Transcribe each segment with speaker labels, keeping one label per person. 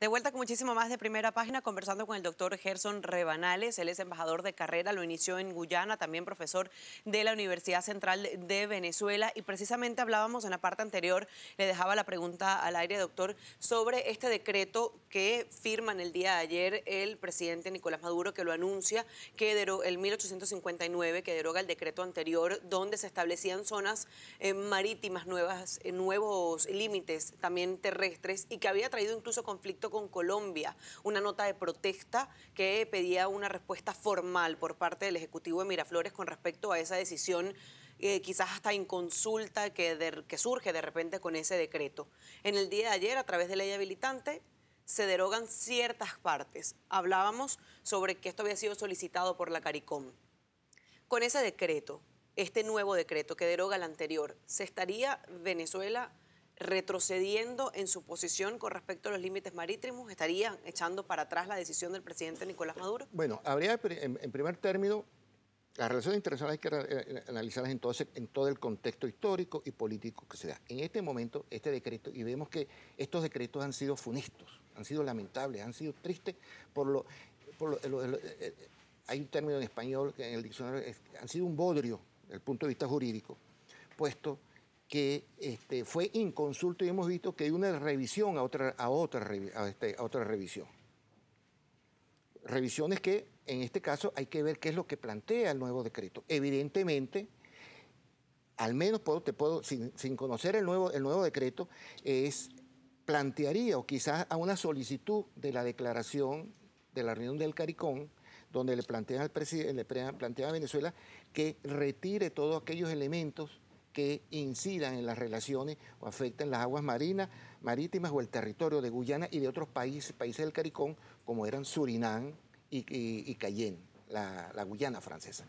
Speaker 1: De vuelta con muchísimo más de primera página, conversando con el doctor Gerson Rebanales. Él es embajador de carrera, lo inició en Guyana, también profesor de la Universidad Central de Venezuela. Y precisamente hablábamos en la parte anterior, le dejaba la pregunta al aire, doctor, sobre este decreto que firma en el día de ayer el presidente Nicolás Maduro, que lo anuncia, que deroga el 1859, que deroga el decreto anterior, donde se establecían zonas eh, marítimas, nuevas, eh, nuevos límites también terrestres, y que había traído incluso conflictos con Colombia, una nota de protesta que pedía una respuesta formal por parte del Ejecutivo de Miraflores con respecto a esa decisión eh, quizás hasta inconsulta que, que surge de repente con ese decreto. En el día de ayer, a través de ley habilitante, se derogan ciertas partes. Hablábamos sobre que esto había sido solicitado por la CARICOM. Con ese decreto, este nuevo decreto que deroga el anterior, ¿se estaría Venezuela retrocediendo en su posición con respecto a los límites marítimos? ¿Estarían echando para atrás la decisión del presidente Nicolás eh, Maduro?
Speaker 2: Bueno, habría en primer término, las relaciones internacionales hay que eh, eh, analizarlas en todo, en todo el contexto histórico y político que se da. En este momento, este decreto, y vemos que estos decretos han sido funestos, han sido lamentables, han sido tristes por lo... hay un término en español que en el diccionario han sido un bodrio desde el punto de vista jurídico, puesto que este, fue inconsulto y hemos visto que hay una revisión a otra, a otra, este, a, otra revisión. Revisiones que en este caso hay que ver qué es lo que plantea el nuevo decreto. Evidentemente, al menos puedo, te puedo, sin, conocer el nuevo, el nuevo decreto, es plantearía o quizás a una solicitud de la declaración de la reunión del CARICOM, donde le plantean, al presidente le plantea a Venezuela que retire todos aquellos elementos que incidan en las relaciones o afecten las aguas marinas, marítimas o el territorio de Guyana y de otros países, países del Caricón, como eran Surinam y, y, Cayenne, la, Guyana francesa.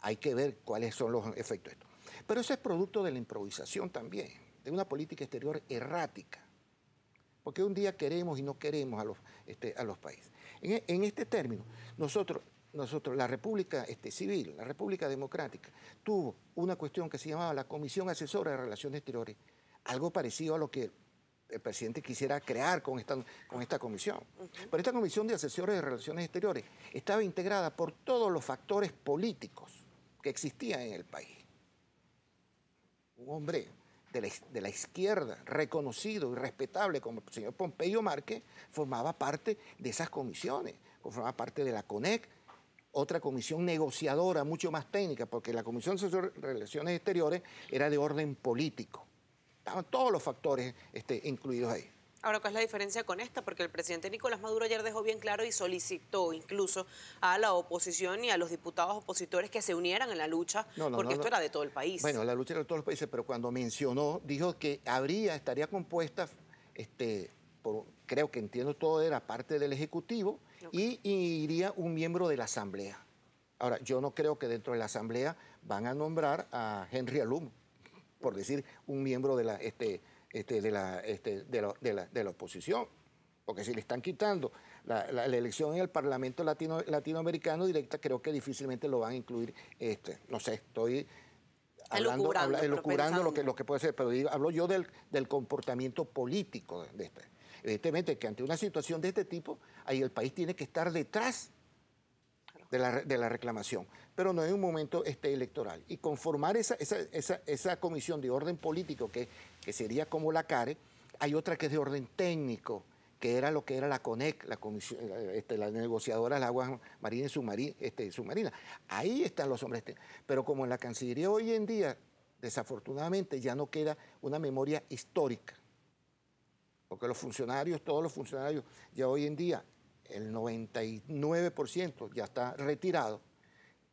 Speaker 2: Hay que ver cuáles son los efectos de esto. Pero eso es producto de la improvisación también, de una política exterior errática. Porque un día queremos y no queremos a los, este, a los países. en este término, nosotros nosotros, la República este, Civil, la República Democrática, tuvo una cuestión que se llamaba la Comisión Asesora de Relaciones Exteriores, algo parecido a lo que el presidente quisiera crear con esta, con esta comisión. Pero esta comisión de asesores de relaciones exteriores estaba integrada por todos los factores políticos que existían en el país. Un hombre de la, de la izquierda, reconocido y respetable como el señor Pompeyo Márquez, formaba parte de esas comisiones, formaba parte de la CONEC, otra comisión negociadora mucho más técnica, porque la Comisión de Relaciones Exteriores era de orden político. Estaban todos los factores este, incluidos ahí.
Speaker 1: Ahora, ¿cuál es la diferencia con esta? Porque el presidente Nicolás Maduro ayer dejó bien claro y solicitó incluso a la oposición y a los diputados opositores que se unieran en la lucha, porque esto era de todo el país. Bueno,
Speaker 2: la lucha era de todos los países, pero cuando mencionó, dijo que habría, estaría compuesta este, por, creo que entiendo todo de la parte del Ejecutivo, y, iría un miembro de la Asamblea. Ahora, yo no creo que dentro de la Asamblea van a nombrar a Henry Alum, por decir, un miembro de la, este, este, este de la, de la, oposición porque si le están quitando la, elección en el Parlamento Latino, Latinoamericano directa, creo que difícilmente lo van a incluir. Este, no sé, estoy
Speaker 3: hablando, lo, que,
Speaker 2: lo que puede ser, pero hablo yo del, del comportamiento político de este. Evidentemente que ante una situación de este tipo, ahí el país tiene que estar detrás de la, reclamación, pero no en un momento este electoral. Y conformar esa, esa, comisión de orden político, que, que sería como la CARE, hay otra que es de orden técnico, que era lo que era la CONEC, la, comisión, este, la negociadora de las aguas marinas y este, submarinas. Ahí están los hombres. Pero como en la Cancillería hoy en día, desafortunadamente, ya no queda una memoria histórica porque los funcionarios, todos los funcionarios, ya hoy en día el 99% ya está retirado,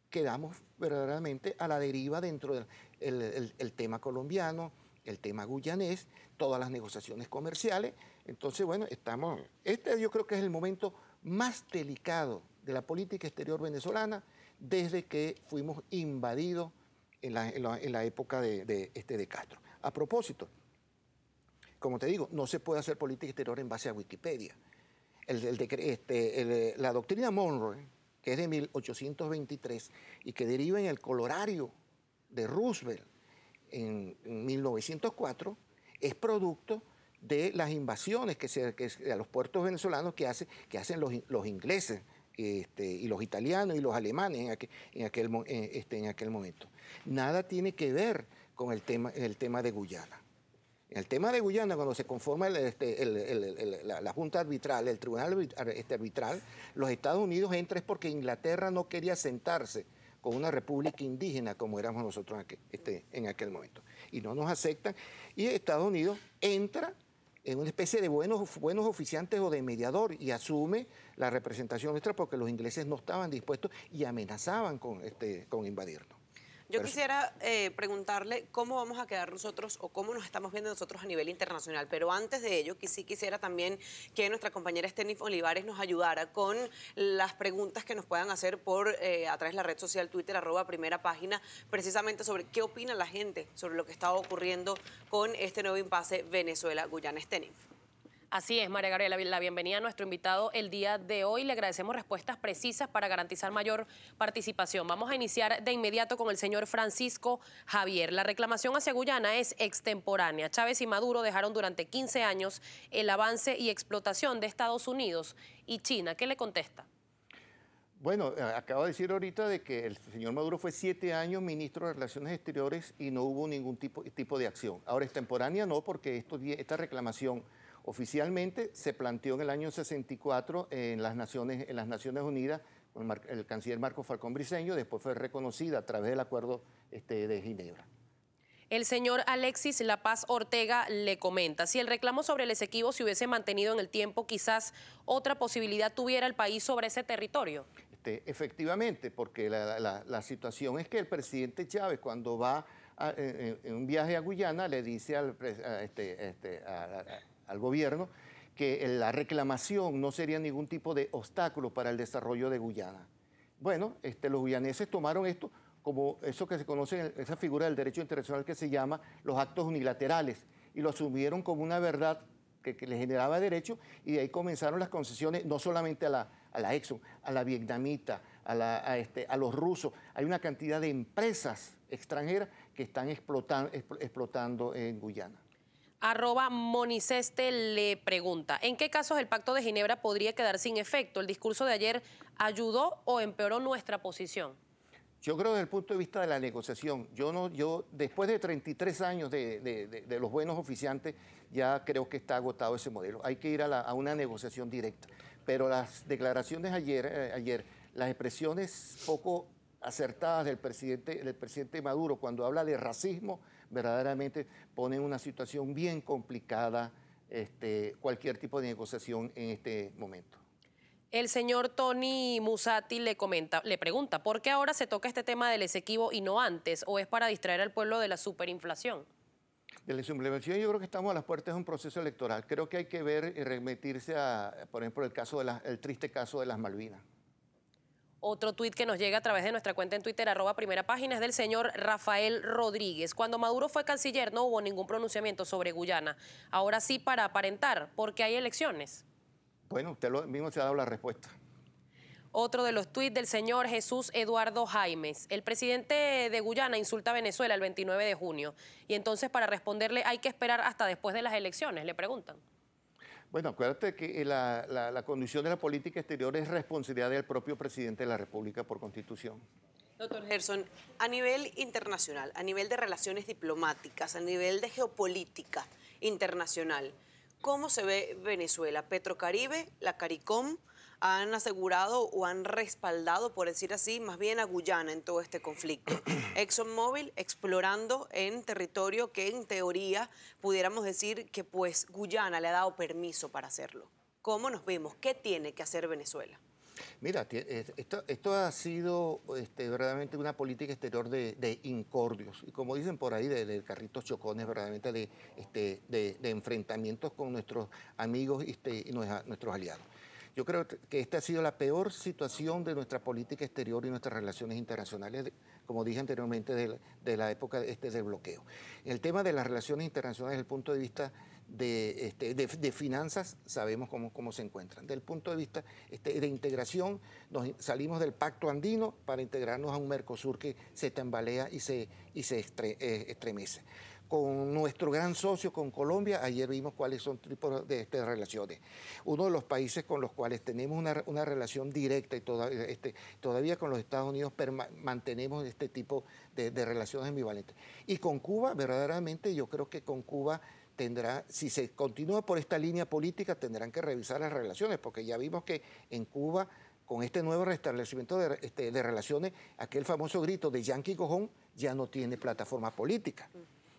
Speaker 2: quedamos verdaderamente a la deriva dentro del tema colombiano, el tema guyanés, todas las negociaciones comerciales. Entonces, bueno, estamos. Este yo creo que es el momento más delicado de la política exterior venezolana desde que fuimos invadidos en la, época de, este de Castro. A propósito, como te digo, no se puede hacer política exterior en base a Wikipedia. Este, eh, la doctrina Monroe, que es de 1823 y que deriva en el colorario de Roosevelt en, 1904, es producto de las invasiones que se, a los puertos venezolanos que, hacen los, ingleses. Este, y los italianos y los alemanes este, en aquel, momento. Nada tiene que ver con el tema, el tema de Guyana. En el tema de Guyana, cuando se conforma este, la, Junta Arbitral, el Tribunal este, Arbitral, los Estados Unidos entran porque Inglaterra no quería sentarse con una república indígena como éramos nosotros este, en aquel, momento. Y no nos aceptan. Y Estados Unidos entra en una especie de buenos, buenos oficiantes o de mediador y asume la representación nuestra porque los ingleses no estaban dispuestos y amenazaban con, con invadirnos.
Speaker 1: Yo quisiera eh, preguntarle cómo vamos a quedar nosotros o cómo nos estamos viendo nosotros a nivel internacional, pero antes de ello, sí quisiera también que nuestra compañera Stenif Olivares nos ayudara con las preguntas que nos puedan hacer por eh, a través de la red social Twitter, arroba primera página, precisamente sobre qué opina la gente sobre lo que está ocurriendo con este nuevo impasse
Speaker 3: Venezuela-Guyana. Stenif. Así es, María Gabriela, la bienvenida a nuestro invitado el día de hoy. Le agradecemos respuestas precisas para garantizar mayor participación. Vamos a iniciar de inmediato con el señor Francisco Javier. La reclamación hacia Guyana es extemporánea. Chávez y Maduro dejaron durante 15 años el avance y explotación de Estados Unidos y China. ¿Qué le contesta?
Speaker 2: Bueno, eh, acabo de decir ahorita de que el señor Maduro fue siete años ministro de Relaciones Exteriores y no hubo ningún tipo, de acción. Ahora, extemporánea no, porque esto, esta reclamación Oficialmente se planteó en el año 64 en las Naciones, en las Naciones Unidas el, canciller Marco Falcón Briceño, después fue reconocida a través del Acuerdo este, de Ginebra.
Speaker 3: El señor Alexis La Paz Ortega le comenta, si el reclamo sobre el Esequibo se hubiese mantenido en el tiempo, quizás otra posibilidad tuviera el país sobre ese territorio.
Speaker 2: Este, efectivamente, porque la, la situación es que el presidente Chávez cuando va eh, eh, en, un viaje a Guyana, le dice al, este, este, gobierno que la reclamación no sería ningún tipo de obstáculo para el desarrollo de Guyana. Bueno, este, los guyaneses tomaron esto como eso que se conoce, esa figura del derecho internacional que se llama los actos unilaterales, y lo asumieron como una verdad que, le generaba derecho, y de ahí comenzaron las concesiones no solamente a la, Exxon, a la vietnamita, a los rusos. Hay una cantidad de empresas extranjeras que están explotando, en Guyana.
Speaker 3: Arroba Moniceste le pregunta, ¿en qué casos el Pacto de Ginebra podría quedar sin efecto? ¿El discurso de ayer ayudó o empeoró nuestra posición?
Speaker 2: Yo creo desde el punto de vista de la negociación, yo no, yo después de 33 años de, los buenos oficiantes, ya creo que está agotado ese modelo. Hay que ir a, una negociación directa. Pero las declaraciones ayer, eh, ayer las expresiones poco acertadas del presidente, del presidente Maduro cuando habla de racismo, verdaderamente pone en una situación bien complicada este, cualquier tipo de negociación en este momento.
Speaker 3: El señor Tony Musati le comenta, le pregunta, ¿por qué ahora se toca este tema del exequivo y no antes? ¿O es para distraer al pueblo de la superinflación?
Speaker 2: De la superinflación yo creo que estamos a las puertas de un proceso electoral. Creo que hay que ver y remitirse a, por ejemplo, el, caso de el triste caso de las Malvinas.
Speaker 3: Otro tuit que nos llega a través de nuestra cuenta en Twitter, arroba primera página, es del señor Rafael Rodríguez. Cuando Maduro fue canciller no hubo ningún pronunciamiento sobre Guyana. Ahora sí para aparentar, porque hay elecciones.
Speaker 2: Bueno, usted mismo se ha dado la respuesta.
Speaker 3: Otro de los tuits del señor Jesús Eduardo Jaimes. El presidente de Guyana insulta a Venezuela el 29 de junio. Y entonces para responderle hay que esperar hasta después de las elecciones, le preguntan.
Speaker 2: Bueno, acuérdate que eh, la, condición de la política exterior es responsabilidad del propio presidente de la República por constitución.
Speaker 3: Doctor Gerson, a
Speaker 1: nivel internacional, a nivel de relaciones diplomáticas, a nivel de geopolítica internacional, ¿cómo se ve Venezuela? Petrocaribe, la CARICOM, han asegurado o han respaldado, por decir así, más bien a Guyana en todo este conflicto. ExxonMobil explorando en territorio que en teoría pudiéramos decir que pues Guyana le ha dado permiso para hacerlo. ¿Cómo nos vemos? ¿Qué tiene que hacer Venezuela?
Speaker 2: Mira, esto, ha sido este, verdaderamente una política exterior de, incordios y como dicen por ahí, de, carritos chocones, verdaderamente este, de, enfrentamientos con nuestros amigos este, y nuestros aliados. Yo creo que esta ha sido la peor situación de nuestra política exterior y nuestras relaciones internacionales, como dije anteriormente, de la, época este del bloqueo. El tema de las relaciones internacionales desde el punto de vista de, este, finanzas, sabemos cómo, cómo, se encuentran. Desde el punto de vista este, de integración, nos salimos del pacto andino para integrarnos a un Mercosur que se tambalea y se, y se eh, estremece con nuestro gran socio, con Colombia. Ayer vimos cuáles son tipos de relaciones. Uno de los países con los cuales tenemos una, relación directa y este, todavía con los Estados Unidos mantenemos este tipo de, relaciones ambivalentes. Y con Cuba, verdaderamente, yo creo que con Cuba tendrá, si se continúa por esta línea política, tendrán que revisar las relaciones, porque ya vimos que en Cuba con este nuevo restablecimiento de, este, de, relaciones, aquel famoso grito de Yankee Cojón ya no tiene plataforma política.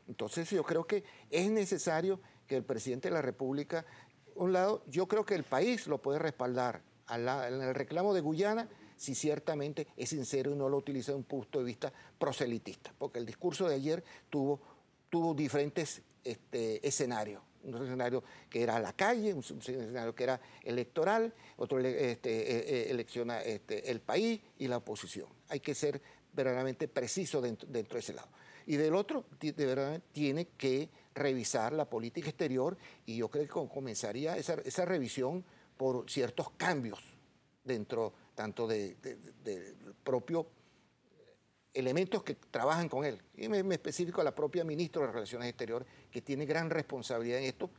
Speaker 2: Entonces yo creo que es necesario que el presidente de la República, un lado, yo creo que el país lo puede respaldar en el reclamo de Guyana si ciertamente es sincero y no lo utiliza desde un punto de vista proselitista, porque el discurso de ayer tuvo, diferentes este, escenarios. Un escenario que era la calle, un escenario que era electoral, otro este, e, e, elecciona este, el país y la oposición. Hay que ser verdaderamente preciso dentro de ese lado. Y del otro, de verdad, tiene que revisar la política exterior y yo creo que comenzaría esa, revisión por ciertos cambios dentro tanto de, los propios elementos que trabajan con él. Y me, me, especifico a la propia ministra de Relaciones Exteriores, que tiene gran responsabilidad en esto,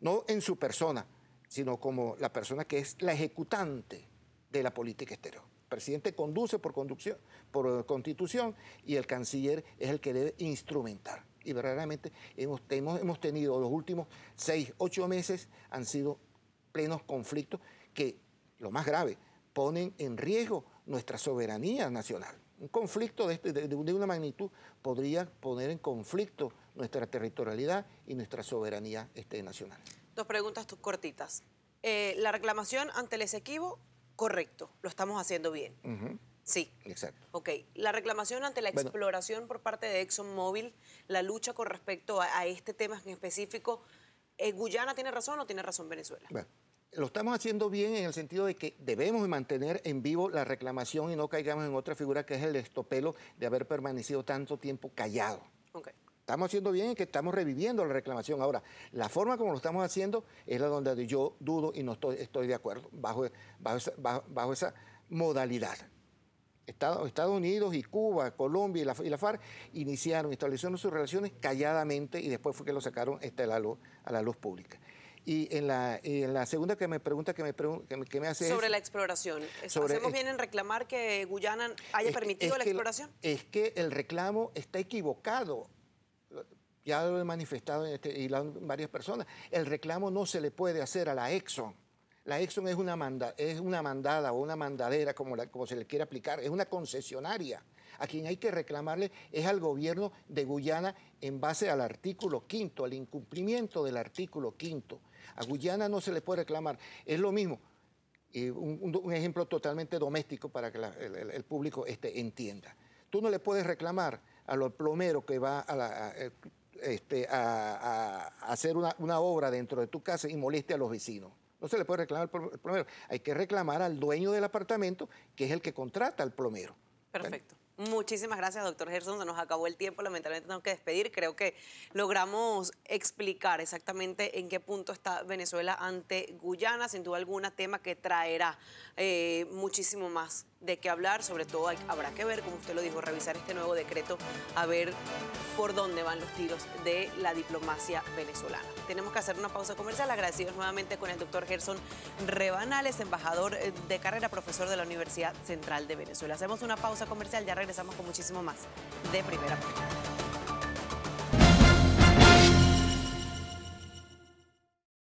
Speaker 2: no en su persona, sino como la persona que es la ejecutante de la política exterior presidente conduce por, conducción, por constitución y el canciller es el que debe instrumentar. Y verdaderamente hemos, tenido los últimos seis, ocho meses han sido plenos conflictos que, lo más grave, ponen en riesgo nuestra soberanía nacional. Un conflicto de, este, una magnitud podría poner en conflicto nuestra territorialidad y nuestra soberanía este, nacional.
Speaker 1: Dos preguntas cortitas. Eh, la reclamación ante el Esequibo Correcto, lo estamos haciendo bien. Sí. Exacto. Ok. La reclamación ante la exploración por parte de ExxonMobil, la lucha con respecto a, este tema en específico, eh, ¿Guyana tiene razón o tiene razón Venezuela?
Speaker 2: Bueno, lo estamos haciendo bien en el sentido de que debemos mantener en vivo la reclamación y no caigamos en otra figura que es el estopelo de haber permanecido tanto tiempo callado. Okay estamos haciendo bien y que estamos reviviendo la reclamación. Ahora, la forma como lo estamos haciendo es la donde yo dudo y no estoy, de acuerdo, bajo, bajo, esa, modalidad. Estados Unidos y Cuba, Colombia y la, FARC iniciaron, establecieron sus relaciones calladamente y después fue que lo sacaron este, a, la luz, pública. Y en la, segunda que me pregunta que me, que me, hace... Sobre la
Speaker 1: exploración. ¿Hacemos bien en reclamar que Guyana haya permitido la exploración?
Speaker 2: Es que el reclamo está equivocado ya lo he manifestado en este, y varias personas. El reclamo no se le puede hacer a la Exxon. La Exxon es una, manda, es una mandada o una mandadera, como, como se le quiere aplicar, es una concesionaria. A quien hay que reclamarle es al gobierno de Guyana en base al artículo quinto, al incumplimiento del artículo quinto. A Guyana no se le puede reclamar. Es lo mismo, un, ejemplo totalmente doméstico para que el, público este, entienda. Tú no le puedes reclamar a los plomeros que va a la, eh, este, a, hacer una, una, obra dentro de tu casa y moleste a los vecinos. No se le puede reclamar al plomero. Hay que reclamar al dueño del apartamento, que es el que contrata al plomero.
Speaker 1: Perfecto. Muchísimas gracias, doctor Gerson. Se nos acabó el tiempo, lamentablemente tenemos que despedir. Creo que logramos explicar exactamente en qué punto está Venezuela ante Guyana, sin duda alguna, tema que traerá eh, muchísimo más de qué hablar. Sobre todo habrá que ver, como usted lo dijo, revisar este nuevo decreto, a ver por dónde van los tiros de la diplomacia venezolana. Tenemos que hacer una pausa comercial. Agradecidos nuevamente con el doctor Gerson Rebanales, embajador de carrera, profesor de la Universidad Central de Venezuela. Hacemos una pausa comercial, ya Empezamos con muchísimo más de
Speaker 2: Primera